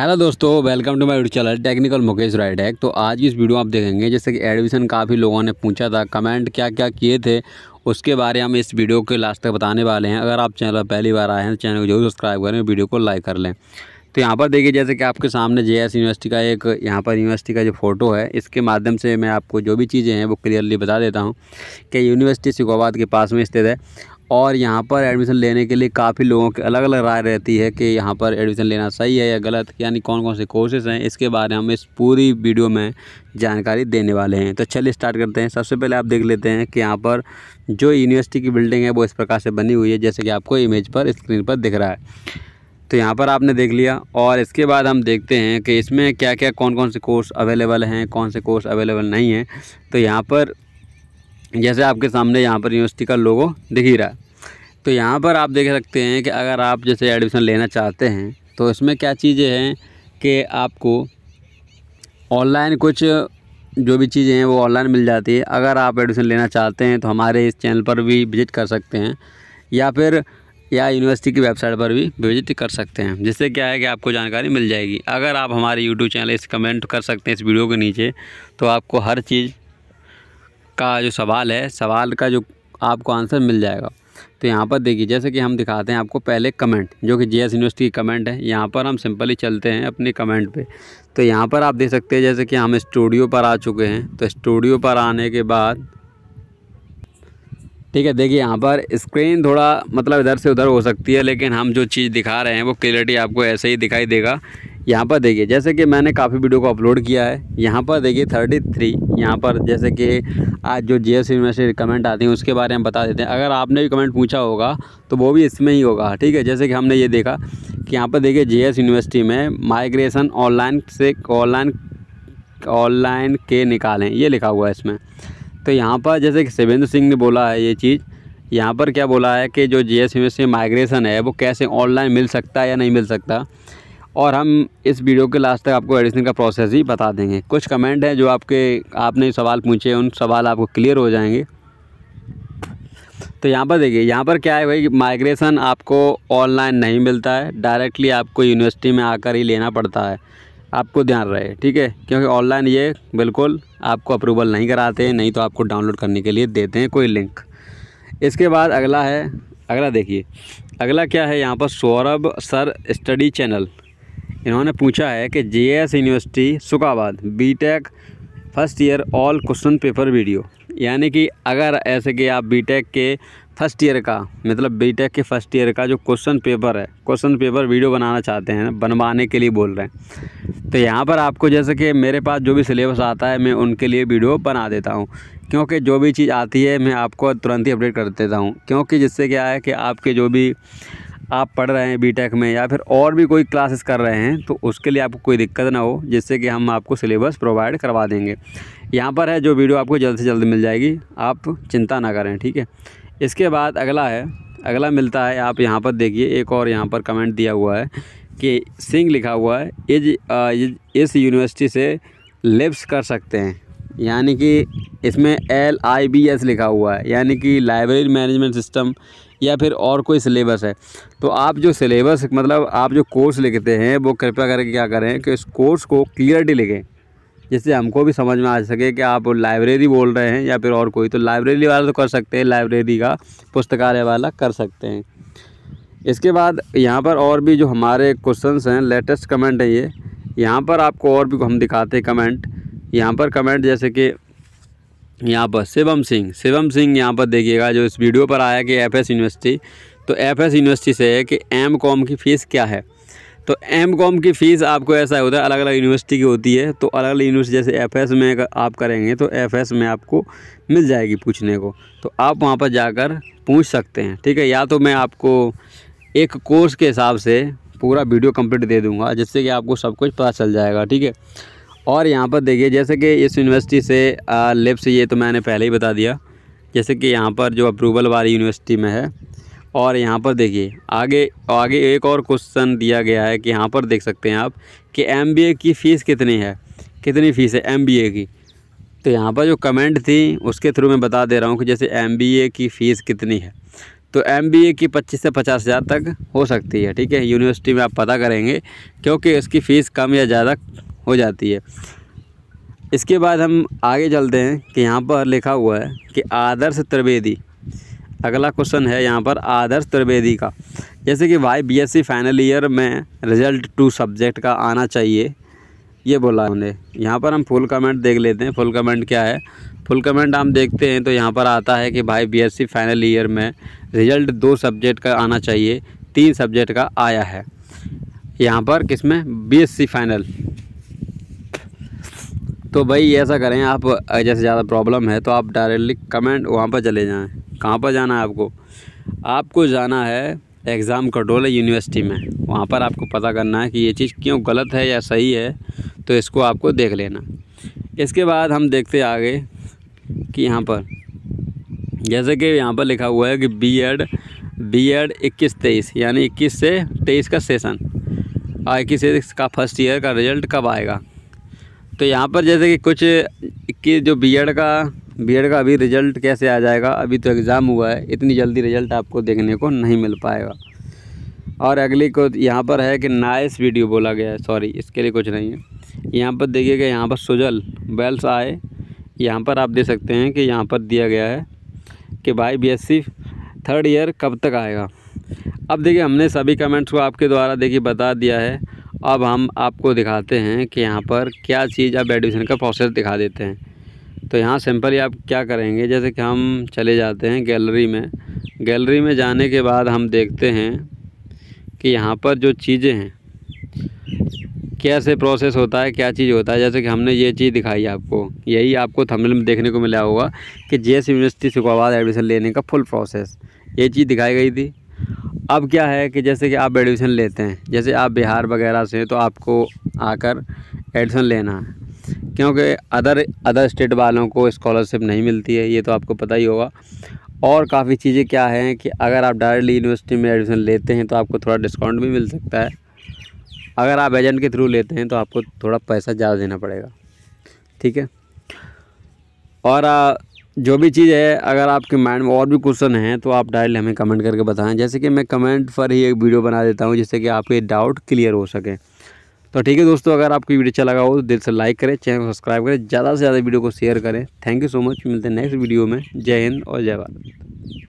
hello दोस्तों welcome to my YouTube channel technical Mukesh Rai है तो आज की इस वीडियो में आप देखेंगे जैसे कि एडमिशन काफ़ी लोगों ने पूछा था कमेंट क्या क्या किए थे उसके बारे में हम इस वीडियो के लास्ट तक बताने वाले हैं अगर आप चैनल पर पहली बार आए हैं तो चैनल को जरूर सब्सक्राइब करें वीडियो को लाइक कर लें तो यहाँ पर देखिए जैसे कि आपके सामने जे यूनिवर्सिटी का एक यहाँ पर यूनिवर्सिटी का जो फ़ोटो है इसके माध्यम से मैं आपको जो भी चीज़ें हैं वो क्लियरली बता देता हूँ कि यूनिवर्सिटी सिकोबाद के पास में स्थित है और यहाँ पर एडमिशन लेने के लिए काफ़ी लोगों की अलग अलग राय रहती है कि यहाँ पर एडमिशन लेना सही है या गलत यानी कौन कौन से कोर्सेज़ हैं इसके बारे में हम इस पूरी वीडियो में जानकारी देने वाले हैं तो चलिए स्टार्ट करते हैं सबसे पहले आप देख लेते हैं कि यहाँ पर जो यूनिवर्सिटी की बिल्डिंग है वो इस प्रकार से बनी हुई है जैसे कि आपको इमेज पर स्क्रीन पर दिख रहा है तो यहाँ पर आपने देख लिया और इसके बाद हम देखते हैं कि इसमें क्या क्या कौन कौन से कोर्स अवेलेबल हैं कौन से कोर्स अवेलेबल नहीं हैं तो यहाँ पर जैसे आपके सामने यहाँ पर यूनिवर्सिटी का लोगो दिख ही रहा है तो यहाँ पर आप देख सकते हैं कि अगर आप जैसे एडमिशन लेना चाहते हैं तो इसमें क्या चीज़ें हैं कि आपको ऑनलाइन कुछ जो भी चीज़ें हैं वो ऑनलाइन मिल जाती है अगर आप एडमिशन लेना चाहते हैं तो हमारे इस चैनल पर भी विज़िट कर सकते हैं या फिर या यूनिवर्सिटी की वेबसाइट पर भी विजिट कर सकते हैं जिससे क्या है कि आपको जानकारी मिल जाएगी अगर आप हमारे यूट्यूब चैनल इस कमेंट कर सकते हैं इस वीडियो के नीचे तो आपको हर चीज़ का जो सवाल है सवाल का जो आपको आंसर मिल जाएगा तो यहाँ पर देखिए जैसे कि हम दिखाते हैं आपको पहले कमेंट जो कि जीएस यूनिवर्सिटी की कमेंट है यहाँ पर हम सिंपली चलते हैं अपने कमेंट पे तो यहाँ पर आप देख सकते हैं जैसे कि हम स्टूडियो पर आ चुके हैं तो स्टूडियो पर आने के बाद ठीक है देखिए यहाँ पर स्क्रीन थोड़ा मतलब इधर से उधर हो सकती है लेकिन हम जो चीज़ दिखा रहे हैं वो क्लियरिटी आपको ऐसे ही दिखाई देगा यहाँ पर देखिए जैसे कि मैंने काफ़ी वीडियो को अपलोड किया है यहाँ पर देखिए थर्टी थ्री यहाँ पर जैसे कि आज जो जी एस में से कमेंट आती हैं उसके बारे में बता देते हैं अगर आपने भी कमेंट पूछा होगा तो वो भी इसमें ही होगा ठीक है जैसे कि हमने ये देखा कि यहाँ पर देखिए जी यूनिवर्सिटी में माइग्रेशन ऑनलाइन से ऑनलाइन ऑनलाइन के निकालें ये लिखा हुआ है इसमें तो यहाँ पर जैसे कि शिवेंद्र सिंह ने बोला है ये चीज़ यहाँ पर क्या बोला है कि जो जी एस यूनिवर्सिटी माइग्रेशन है वो कैसे ऑनलाइन मिल सकता है या नहीं मिल सकता और हम इस वीडियो के लास्ट तक आपको एडिशन का प्रोसेस ही बता देंगे कुछ कमेंट हैं जो आपके आपने सवाल पूछे उन सवाल आपको क्लियर हो जाएंगे तो यहाँ पर देखिए यहाँ पर क्या है भाई माइग्रेशन आपको ऑनलाइन नहीं मिलता है डायरेक्टली आपको यूनिवर्सिटी में आकर ही लेना पड़ता है आपको ध्यान रहे ठीक है क्योंकि ऑनलाइन ये बिल्कुल आपको अप्रूवल नहीं कराते हैं नहीं तो आपको डाउनलोड करने के लिए देते हैं कोई लिंक इसके बाद अगला है अगला देखिए अगला क्या है यहाँ पर सौरभ सर स्टडी चैनल इन्होंने पूछा है कि S university Shikohabad B Tech first year all question paper video यानी कि अगर ऐसे कि आप बीटेक के फर्स्ट ईयर का मतलब बीटेक के फर्स्ट ईयर का जो क्वेश्चन पेपर है क्वेश्चन पेपर वीडियो बनाना चाहते हैं बनवाने के लिए बोल रहे हैं तो यहाँ पर आपको जैसे कि मेरे पास जो भी सिलेबस आता है मैं उनके लिए वीडियो बना देता हूँ क्योंकि जो भी चीज़ आती है मैं आपको तुरंत ही अपडेट कर देता हूँ क्योंकि जिससे क्या है कि आपके जो भी आप पढ़ रहे हैं बीटेक में या फिर और भी कोई क्लासेस कर रहे हैं तो उसके लिए आपको कोई दिक्कत ना हो जिससे कि हम आपको सिलेबस प्रोवाइड करवा देंगे यहाँ पर है जो वीडियो आपको जल्द से जल्द मिल जाएगी आप चिंता ना करें ठीक है इसके बाद अगला है अगला मिलता है आप यहाँ पर देखिए एक और यहाँ पर कमेंट दिया हुआ है कि सिंह लिखा हुआ है इज इस यूनिवर्सिटी से लिप्स कर सकते हैं यानी कि इसमें एल आई बी एस लिखा हुआ है यानी कि लाइब्रेरी मैनेजमेंट सिस्टम या फिर और कोई सिलेबस है तो आप जो सिलेबस मतलब आप जो कोर्स लिखते हैं वो कृपया करके क्या करें कि इस कोर्स को क्लियरली लिखें जिससे हमको भी समझ में आ सके कि आप लाइब्रेरी बोल रहे हैं या फिर और कोई तो लाइब्रेरी वाला तो कर सकते हैं लाइब्रेरी का पुस्तकालय वाला कर सकते हैं इसके बाद यहाँ पर और भी जो हमारे क्वेश्चंस हैं लेटेस्ट कमेंट है ये यहाँ पर आपको और भी हम दिखाते हैं कमेंट यहाँ पर कमेंट जैसे कि यहाँ पर शिवम सिंह शिवम सिंह यहाँ पर देखिएगा जो इस वीडियो पर आया कि एफएस यूनिवर्सिटी तो एफएस यूनिवर्सिटी से है कि एम कॉम की फ़ीस क्या है तो एम कॉम की फ़ीस आपको ऐसा होता है अलग अलग यूनिवर्सिटी की होती है तो अलग अलग यूनिवर्सिटी जैसे एफएस में आप करेंगे तो एफएस में आपको मिल जाएगी पूछने को तो आप वहाँ पर जाकर पूछ सकते हैं ठीक है या तो मैं आपको एक कोर्स के हिसाब से पूरा वीडियो कंप्लीट दे दूँगा जिससे कि आपको सब कुछ पता चल जाएगा ठीक है और यहाँ पर देखिए जैसे कि इस यूनिवर्सिटी से लेफ्ट से ये तो मैंने पहले ही बता दिया जैसे कि यहाँ पर जो अप्रूवल वाली यूनिवर्सिटी में है और यहाँ पर देखिए आगे आगे एक और क्वेश्चन दिया गया है कि यहाँ पर देख सकते हैं आप कि एम की फ़ीस कितनी है कितनी फ़ीस है एम की तो यहाँ पर जो कमेंट थी उसके थ्रू मैं बता दे रहा हूँ कि जैसे एम की फ़ीस कितनी है तो एम की पच्चीस से पचास हज़ार तक हो सकती है ठीक है यूनिवर्सिटी में आप पता करेंगे क्योंकि उसकी फ़ीस कम या ज़्यादा हो जाती है इसके बाद हम आगे चलते हैं कि यहाँ पर लिखा हुआ है कि आदर्श त्रिवेदी अगला क्वेश्चन है यहाँ पर आदर्श त्रिवेदी का जैसे कि भाई बीएससी फाइनल ईयर में रिजल्ट टू सब्जेक्ट का आना चाहिए ये बोला हमने यहाँ पर हम फुल कमेंट देख लेते हैं फुल कमेंट क्या है फुल कमेंट हम देखते हैं तो यहाँ पर आता है कि भाई बीएससी फाइनल ईयर में रिजल्ट दो सब्जेक्ट का आना चाहिए तीन सब्जेक्ट का आया है यहाँ पर किस में फाइनल तो भाई ऐसा करें आप जैसे ज़्यादा प्रॉब्लम है तो आप डायरेक्टली कमेंट वहाँ पर चले जाएँ कहाँ पर जाना है आपको आपको जाना है एग्ज़ाम कंट्रोल यूनिवर्सिटी में वहाँ पर आपको पता करना है कि ये चीज़ क्यों गलत है या सही है तो इसको आपको देख लेना इसके बाद हम देखते आगे कि यहाँ पर जैसे कि यहाँ पर लिखा हुआ है कि बी एड बी एड इक्कीस तेईस यानी इक्कीस से तेईस का सेशन और इक्कीस से का फर्स्ट ईयर का रिजल्ट कब आएगा तो यहाँ पर जैसे कि कुछ कि जो बी का बी का अभी रिज़ल्ट कैसे आ जाएगा अभी तो एग्ज़ाम हुआ है इतनी जल्दी रिज़ल्ट आपको देखने को नहीं मिल पाएगा और अगली को यहाँ पर है कि नाइस वीडियो बोला गया है सॉरी इसके लिए कुछ नहीं है यहाँ पर देखिएगा यहाँ पर सुजल बेल्स आए यहाँ पर आप देख सकते हैं कि यहाँ पर दिया गया है कि भाई बीएससी थर्ड ईयर कब तक आएगा अब देखिए हमने सभी कमेंट्स को आपके द्वारा देखिए बता दिया है अब हम आपको दिखाते हैं कि यहाँ पर क्या चीज़ आप एडमिशन का प्रोसेस दिखा देते हैं तो यहाँ सिंपली आप क्या करेंगे जैसे कि हम चले जाते हैं गैलरी में गैलरी में जाने के बाद हम देखते हैं कि यहाँ पर जो चीज़ें हैं कैसे प्रोसेस होता है क्या चीज़ होता है जैसे कि हमने ये चीज़ दिखाई आपको यही आपको थमिल में देखने को मिला होगा कि J S university Shikohabad admission लेने का फुल प्रोसेस ये चीज़ दिखाई गई थी अब क्या है कि जैसे कि आप एडमिशन लेते हैं जैसे आप बिहार वगैरह से तो आपको आकर एडमिशन लेना है क्योंकि अदर अदर स्टेट वालों को स्कॉलरशिप नहीं मिलती है ये तो आपको पता ही होगा और काफ़ी चीज़ें क्या हैं कि अगर आप डायरेक्टली यूनिवर्सिटी में एडमिशन लेते हैं तो आपको थोड़ा डिस्काउंट भी मिल सकता है अगर आप एजेंट के थ्रू लेते हैं तो आपको थोड़ा पैसा ज़्यादा देना पड़ेगा ठीक है और जो भी चीज़ है अगर आपके माइंड में और भी क्वेश्चन हैं तो आप डायरेक्ट हमें कमेंट करके बताएं जैसे कि मैं कमेंट पर ही एक वीडियो बना देता हूं जिससे कि आपके डाउट क्लियर हो सके तो ठीक है दोस्तों अगर आपको वीडियो अच्छा लगा हो तो दिल से लाइक करें चैनल को सब्सक्राइब करें ज़्यादा से ज़्यादा वीडियो को शेयर करें थैंक यू सो मच मिलते हैं नेक्स्ट वीडियो में जय हिंद और जय भारत